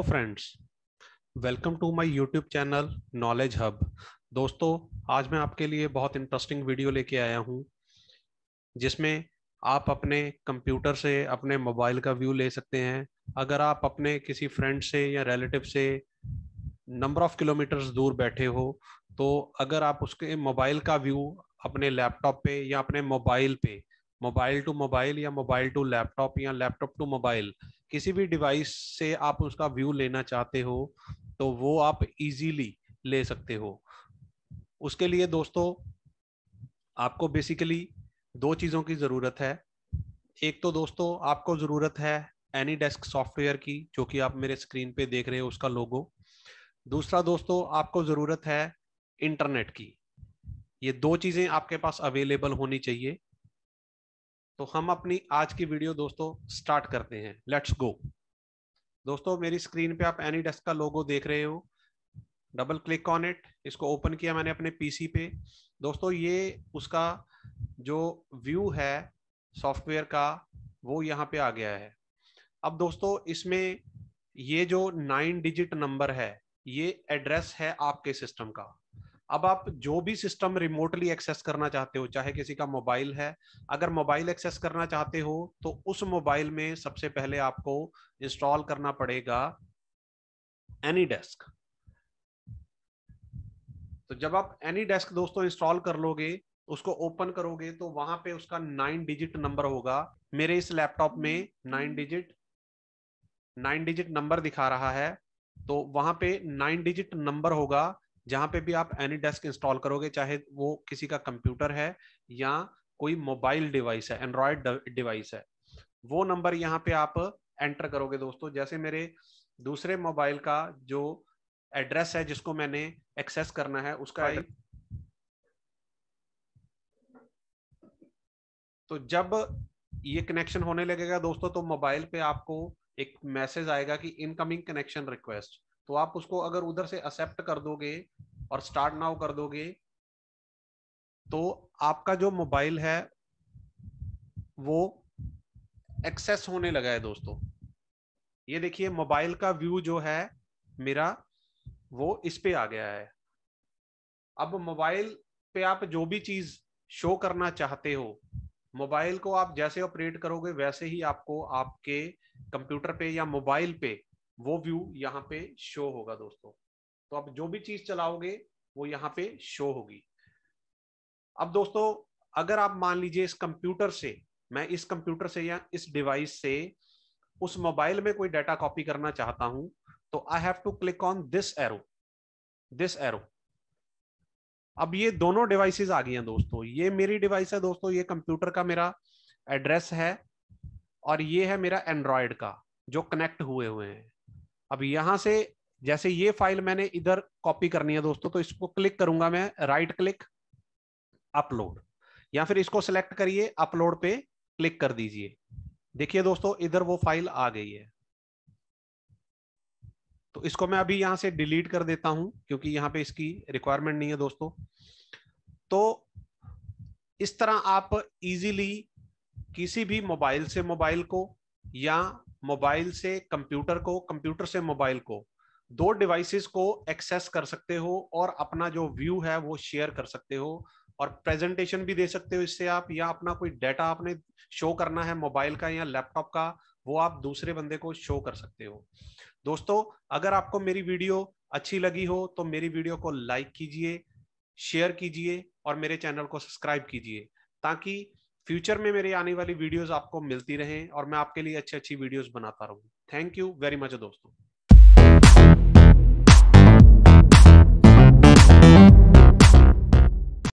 hello friends welcome to my YouTube channel Knowledge Hub दोस्तों आज मैं आपके लिए बहुत इंटरेस्टिंग वीडियो लेके आया हूं जिसमें आप अपने कंप्यूटर से अपने मोबाइल का व्यू ले सकते हैं अगर आप अपने किसी फ्रेंड से या रिलेटिव से नंबर ऑफ किलोमीटर्स दूर बैठे हो तो अगर आप उसके मोबाइल का व्यू अपने लैपटॉप पे या अपने मोबाइल पे मोबाइल टू मोबाइल या मोबाइल टू लैपटॉप या लैपटॉप टू मोबाइल किसी भी डिवाइस से आप उसका व्यू लेना चाहते हो तो वो आप इजीली ले सकते हो उसके लिए दोस्तों आपको बेसिकली दो चीज़ों की ज़रूरत है एक तो दोस्तों आपको ज़रूरत है एनी डेस्क सॉफ्टवेयर की जो कि आप मेरे स्क्रीन पे देख रहे हो उसका लोगो दूसरा दोस्तों आपको ज़रूरत है इंटरनेट की ये दो चीज़ें आपके पास अवेलेबल होनी चाहिए तो हम अपनी आज की वीडियो दोस्तों स्टार्ट करते हैं लेट्स गो दोस्तों मेरी स्क्रीन पे आप एनी डेस्क का लोगो देख रहे हो डबल क्लिक ऑन इट इसको ओपन किया मैंने अपने पीसी पे दोस्तों ये उसका जो व्यू है सॉफ्टवेयर का वो यहाँ पे आ गया है अब दोस्तों इसमें ये जो नाइन डिजिट नंबर है ये एड्रेस है आपके सिस्टम का अब आप जो भी सिस्टम रिमोटली एक्सेस करना चाहते हो चाहे किसी का मोबाइल है अगर मोबाइल एक्सेस करना चाहते हो तो उस मोबाइल में सबसे पहले आपको इंस्टॉल करना पड़ेगा एनी डेस्क तो जब आप एनी डेस्क दोस्तों इंस्टॉल कर लोगे उसको ओपन करोगे तो वहां पे उसका नाइन डिजिट नंबर होगा मेरे इस लैपटॉप में nine digit nine digit number दिखा रहा है तो वहां पे नाइन डिजिट नंबर होगा जहां पे भी आप एनी डेस्क इंस्टॉल करोगे चाहे वो किसी का कंप्यूटर है या कोई मोबाइल डिवाइस है एंड्रॉयड डिवाइस है वो नंबर यहाँ पे आप एंटर करोगे दोस्तों जैसे मेरे दूसरे मोबाइल का जो एड्रेस है जिसको मैंने एक्सेस करना है उसका तो जब ये कनेक्शन होने लगेगा दोस्तों तो मोबाइल पे आपको एक मैसेज आएगा कि इनकमिंग कनेक्शन रिक्वेस्ट तो आप उसको अगर उधर से एक्सेप्ट कर दोगे और स्टार्ट नाउ कर दोगे तो आपका जो मोबाइल है वो एक्सेस होने लगा है दोस्तों ये देखिए मोबाइल का व्यू जो है मेरा वो इस पे आ गया है अब मोबाइल पे आप जो भी चीज शो करना चाहते हो मोबाइल को आप जैसे ऑपरेट करोगे वैसे ही आपको आपके कंप्यूटर पे या मोबाइल पे वो व्यू यहाँ पे शो होगा दोस्तों तो आप जो भी चीज चलाओगे वो यहाँ पे शो होगी अब दोस्तों अगर आप मान लीजिए इस कंप्यूटर से मैं इस कंप्यूटर से या इस डिवाइस से उस मोबाइल में कोई डाटा कॉपी करना चाहता हूं तो I have to click on this arrow this arrow अब ये दोनों डिवाइसेस आ गई हैं दोस्तों ये मेरी डिवाइस है दोस्तों ये कंप्यूटर का मेरा एड्रेस है और ये है मेरा एंड्रॉयड का जो कनेक्ट हुए हुए हैं अब यहां से जैसे ये फाइल मैंने इधर कॉपी करनी है दोस्तों तो इसको क्लिक करूंगा मैं राइट क्लिक अपलोड या फिर इसको सिलेक्ट करिए अपलोड पे क्लिक कर दीजिए देखिए दोस्तों इधर वो फाइल आ गई है तो इसको मैं अभी यहां से डिलीट कर देता हूं क्योंकि यहां पे इसकी रिक्वायरमेंट नहीं है दोस्तों तो इस तरह आप इजीली किसी भी मोबाइल से मोबाइल को या मोबाइल से कंप्यूटर को कंप्यूटर से मोबाइल को दो डिवाइसेस को एक्सेस कर सकते हो और अपना जो व्यू है वो शेयर कर सकते हो और प्रेजेंटेशन भी दे सकते हो इससे आप या अपना कोई डाटा आपने शो करना है मोबाइल का या लैपटॉप का वो आप दूसरे बंदे को शो कर सकते हो दोस्तों अगर आपको मेरी वीडियो अच्छी लगी हो तो मेरी वीडियो को लाइक कीजिए शेयर कीजिए और मेरे चैनल को सब्सक्राइब कीजिए ताकि फ्यूचर में मेरी आने वाली वीडियोस आपको मिलती रहें और मैं आपके लिए अच्छी अच्छी वीडियोस बनाता रहूं थैंक यू वेरी मच दोस्तों